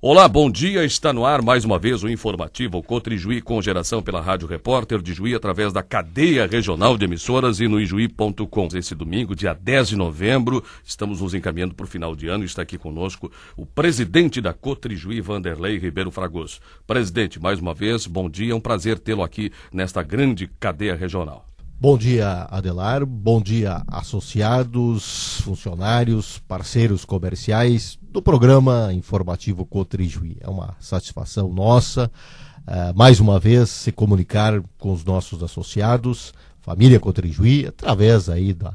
Olá, bom dia. Está no ar mais uma vez o informativo Cotrijuí com geração pela Rádio Repórter de Juí através da cadeia regional de emissoras e no ijuí.com. Esse domingo, dia 10 de novembro, estamos nos encaminhando para o final de ano. Está aqui conosco o presidente da Cotrijuí, Vanderlei Ribeiro Fragoso. Presidente, mais uma vez, bom dia. É um prazer tê-lo aqui nesta grande cadeia regional. Bom dia, Adelar. Bom dia, associados, funcionários, parceiros comerciais do programa informativo Cotrijuí. É uma satisfação nossa, uh, mais uma vez, se comunicar com os nossos associados, família Cotrijuí, através aí das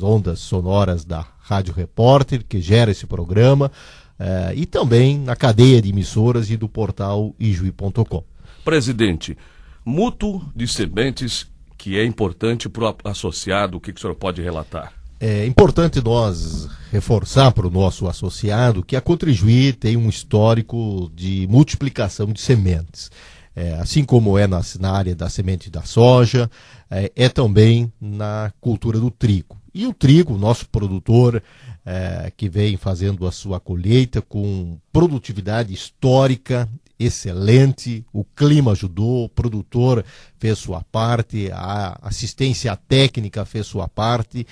ondas sonoras da Rádio Repórter, que gera esse programa, uh, e também na cadeia de emissoras e do portal ijuí.com. Presidente, mútuo de sementes que é importante para o associado? O que, que o senhor pode relatar? É importante nós reforçar para o nosso associado que a Contrijuí tem um histórico de multiplicação de sementes. É, assim como é na, na, área da semente da soja, é, é, também na cultura do trigo. E o trigo, nosso produtor é, que vem fazendo a sua colheita com produtividade histórica excelente, o clima ajudou, o produtor fez sua parte, a assistência técnica fez sua parte.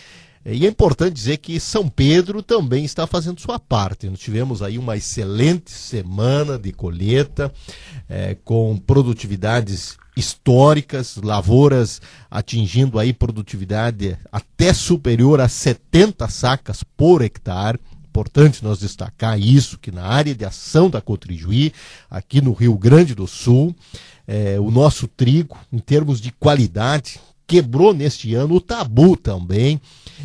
E é importante dizer que São Pedro também está fazendo sua parte. Nós tivemos aí uma excelente semana de colheita, é, com produtividades históricas, lavouras atingindo aí produtividade até superior a 70 sacas por hectare importante nós destacar isso, que na área de ação da Cotrijuí, aqui no Rio Grande do Sul, é, o nosso trigo, em termos de qualidade, quebrou neste ano o tabu também,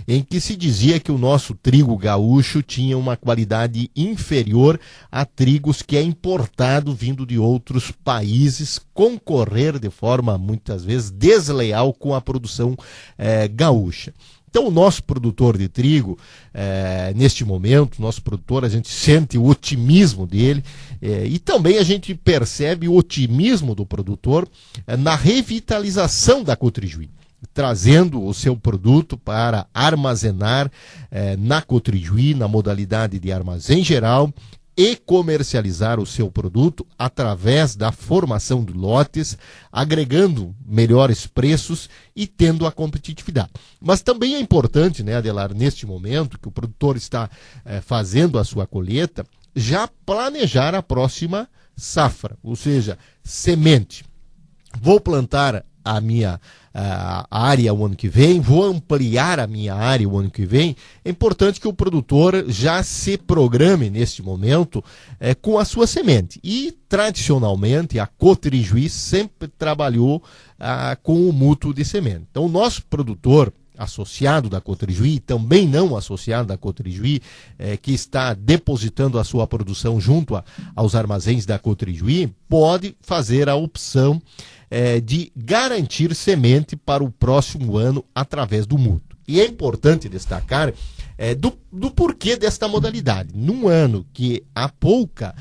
em que se dizia que o nosso trigo gaúcho tinha uma qualidade inferior a trigos que é importado vindo de outros países, concorrer de forma muitas vezes desleal com a produção é, gaúcha. Então, o nosso produtor de trigo, é, neste momento, nosso produtor, a gente sente o otimismo dele é, e também a gente percebe o otimismo do produtor é, na revitalização da Cotrijuí trazendo o seu produto para armazenar eh, na Cotrijuí, na modalidade de armazém geral, e comercializar o seu produto através da formação de lotes, agregando melhores preços e tendo a competitividade. Mas também é importante, né, Adelar, neste momento que o produtor está eh, fazendo a sua colheita, já planejar a próxima safra, ou seja, semente. Vou plantar a minha eh, a área o ano que vem, vou ampliar a minha área o ano que vem, é importante que o produtor já se programe neste momento eh, com a sua semente. E, tradicionalmente, a Cotrijuí sempre trabalhou ah, com o mútuo de semente. Então, o nosso produtor associado da Cotrijuí, também não associado da Cotrijuí, é, que está depositando a sua produção junto a, aos armazéns da Cotrijuí, pode fazer a opção é, de garantir semente para o próximo ano através do mútuo. E é importante destacar é, do, do, porquê desta modalidade. Num ano que há pouca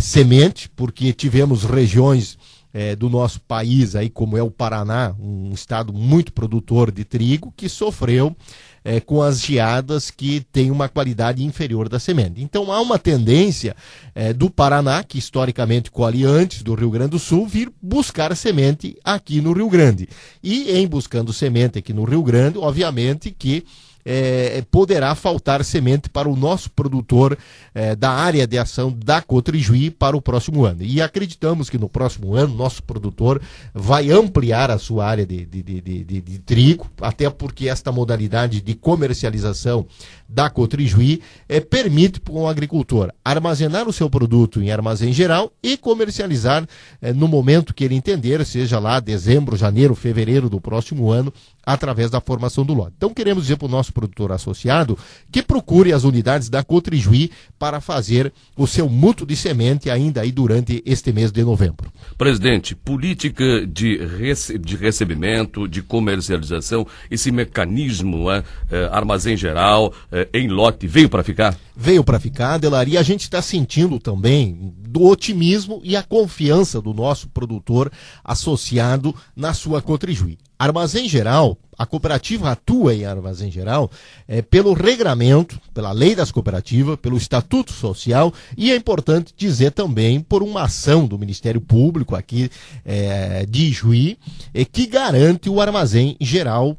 semente, porque tivemos regiões é, do nosso país, aí como é o Paraná, um estado muito produtor de trigo, que sofreu é, com as geadas que tem uma qualidade inferior da semente. Então há uma tendência é, do Paraná, que historicamente colhe antes do Rio Grande do Sul, vir buscar semente aqui no Rio Grande. E em buscando semente aqui no Rio Grande, obviamente que é, é, poderá faltar semente para o nosso produtor é, da área de ação da Cotrijuí para o próximo ano. E acreditamos que no próximo ano nosso produtor vai ampliar a sua área de, de, de, de trigo, até porque esta modalidade de comercialização da Cotrijuí é, permite para um agricultor armazenar o seu produto em armazém geral e comercializar é, no momento que ele entender, seja lá dezembro, janeiro, fevereiro do próximo ano, através da formação do lote. Então queremos dizer para o nosso produtor associado que procure as unidades da Cotrijuí para fazer o seu mútuo de semente ainda aí durante este mês de novembro. Presidente, política de, rece de recebimento, de comercialização, esse mecanismo, né, é, armazém geral, é, eh, em lote veio para ficar? Veio para ficar, Delari. A gente está sentindo também do otimismo e a confiança do nosso produtor associado na sua Cotrijuí. Armazém Geral, a cooperativa atua em Armazém Geral é, pelo regramento, pela lei das cooperativas, pelo estatuto social e é importante dizer também por uma ação do Ministério Público aqui é, de Juí é, que garante o Armazém Geral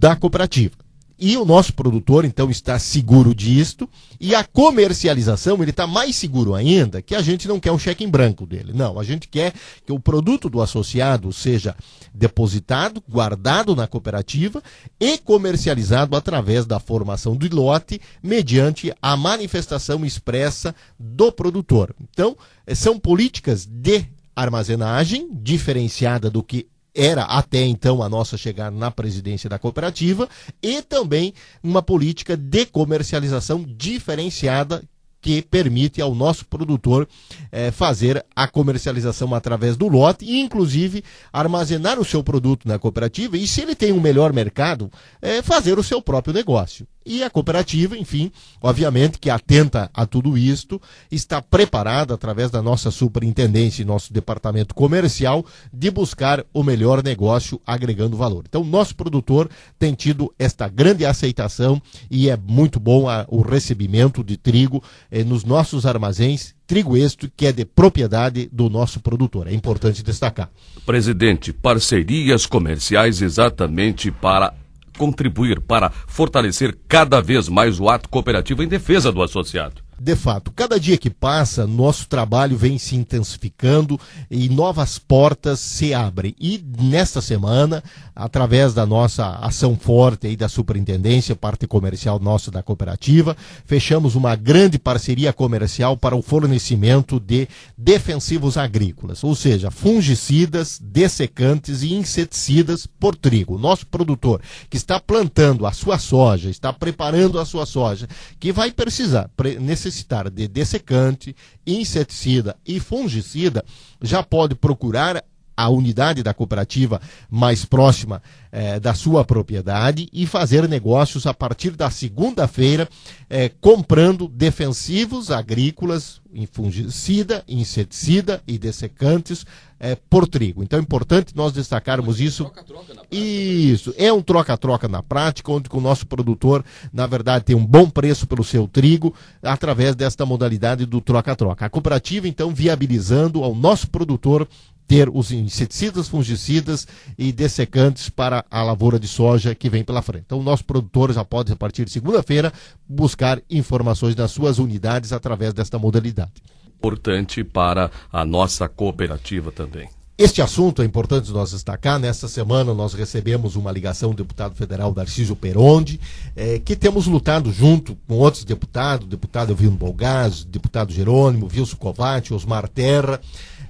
da cooperativa. E o nosso produtor, então, está seguro disto. E a comercialização, ele está mais seguro ainda que a gente não quer um cheque em branco dele. Não, a gente quer que o produto do associado seja depositado, guardado na cooperativa e comercializado através da formação do lote, mediante a manifestação expressa do produtor. Então, eh, são políticas de armazenagem diferenciada do que era até então a nossa chegar na presidência da cooperativa, e também uma política de comercialização diferenciada que permite ao nosso produtor eh, fazer a comercialização através do lote e, inclusive, armazenar o seu produto na cooperativa e, se ele tem um melhor mercado, eh, fazer o seu próprio negócio. E a cooperativa, enfim, obviamente que atenta a tudo isto, está preparada através da nossa superintendência e nosso departamento comercial de buscar o melhor negócio agregando valor. Então, nosso produtor tem tido esta grande aceitação e é muito bom a, o recebimento de trigo eh, nos nossos armazéns trigo este que é de propriedade do nosso produtor. É importante destacar. Presidente, parcerias comerciais exatamente para contribuir para fortalecer cada vez mais o ato cooperativo em defesa do associado. De fato, cada dia que passa, nosso trabalho vem se intensificando e novas portas se abrem. E nesta semana, através da nossa ação forte aí da superintendência, parte comercial nossa da cooperativa, fechamos uma grande parceria comercial para o fornecimento de defensivos agrícolas, ou seja, fungicidas, dessecantes e inseticidas por trigo. Nosso produtor que está plantando a sua soja, está preparando a sua soja, que vai precisar, nesse necessitar de dessecante, inseticida e fungicida, já pode procurar a unidade da cooperativa mais próxima eh, da sua propriedade e fazer negócios a partir da segunda-feira, eh, comprando defensivos agrícolas, fungicida, inseticida e dessecantes eh, por trigo. Então é importante nós destacarmos isso. Troca -troca né? isso, é um troca-troca na prática, onde o nosso produtor, na verdade, tem um bom preço pelo seu trigo através desta modalidade do troca-troca. A cooperativa, então, viabilizando ao nosso produtor ter os inseticidas, fungicidas e dessecantes para a lavoura de soja que vem pela frente. Então, nossos produtores já podem, a partir de segunda-feira, buscar informações nas suas unidades através desta modalidade. Importante para a nossa cooperativa também. Este assunto é importante nós destacar. Nesta semana nós recebemos uma ligação do deputado federal Darcísio Peronde, eh, que temos lutado junto com outros deputados, deputado Elvino Bolgás, deputado Jerônimo, Vilso Covatti, Osmar Terra,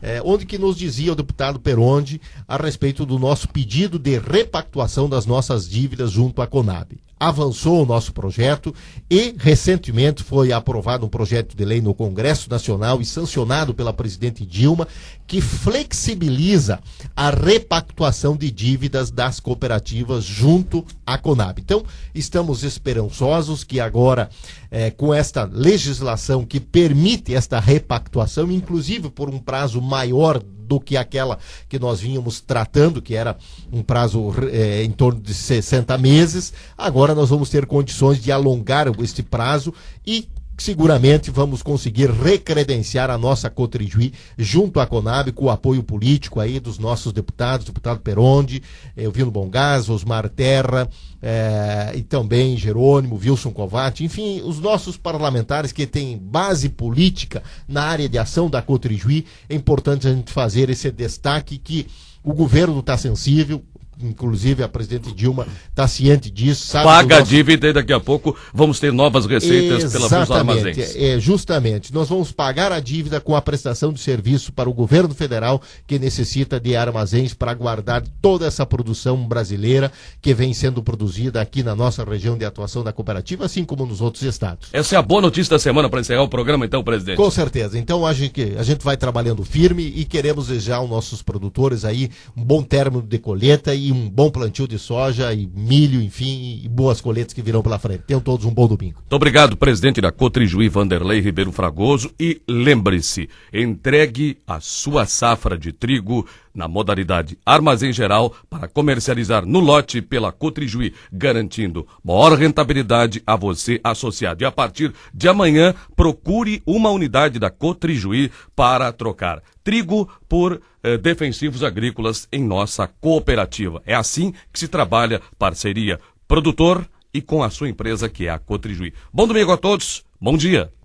é, onde que nos dizia o deputado Peronde a respeito do nosso pedido de repactuação das nossas dívidas junto à Conab avançou o nosso projeto e, recentemente, foi aprovado um projeto de lei no Congresso Nacional e sancionado pela presidente Dilma, que flexibiliza a repactuação de dívidas das cooperativas junto à Conab. Então, estamos esperançosos que agora, eh, com esta legislação que permite esta repactuação, inclusive por um prazo maior do que aquela que nós vínhamos tratando, que era um prazo é, em torno de 60 meses. Agora nós vamos ter condições de alongar este prazo e seguramente vamos conseguir recredenciar a nossa Cotrijuí junto à Conab, com o apoio político aí dos nossos deputados, deputado Peronde, eh, Elvino Bongás, Osmar Terra, eh, e também Jerônimo, Wilson Covatti, enfim, os nossos parlamentares que têm base política na área de ação da Cotrijuí, é importante a gente fazer esse destaque que o governo está sensível, inclusive a presidente Dilma está ciente disso. Sabe Paga nosso... a dívida e daqui a pouco vamos ter novas receitas Exatamente, pelos armazéns. É, justamente, nós vamos pagar a dívida com a prestação de serviço para o governo federal que necessita de armazéns para guardar toda essa produção brasileira que vem sendo produzida aqui na nossa região de atuação da cooperativa, assim como nos outros estados. Essa é a boa notícia da semana para encerrar o programa, então, presidente. Com certeza. Então, a gente, a gente vai trabalhando firme e queremos desejar aos nossos produtores aí um bom término de colheita e um bom plantio de soja e milho, enfim, e boas colheitas que virão pela frente. Tenham todos um bom domingo. Muito obrigado, presidente da Cotrijuí, Vanderlei Ribeiro Fragoso. E lembre-se, entregue a sua safra de trigo na modalidade armazém geral para comercializar no lote pela Cotrijuí, garantindo maior rentabilidade a você associado. E a partir de amanhã, procure uma unidade da Cotrijuí para trocar trigo por eh, defensivos agrícolas em nossa cooperativa. É assim que se trabalha parceria produtor e com a sua empresa que é a Cotrijuí. Bom domingo a todos, bom dia.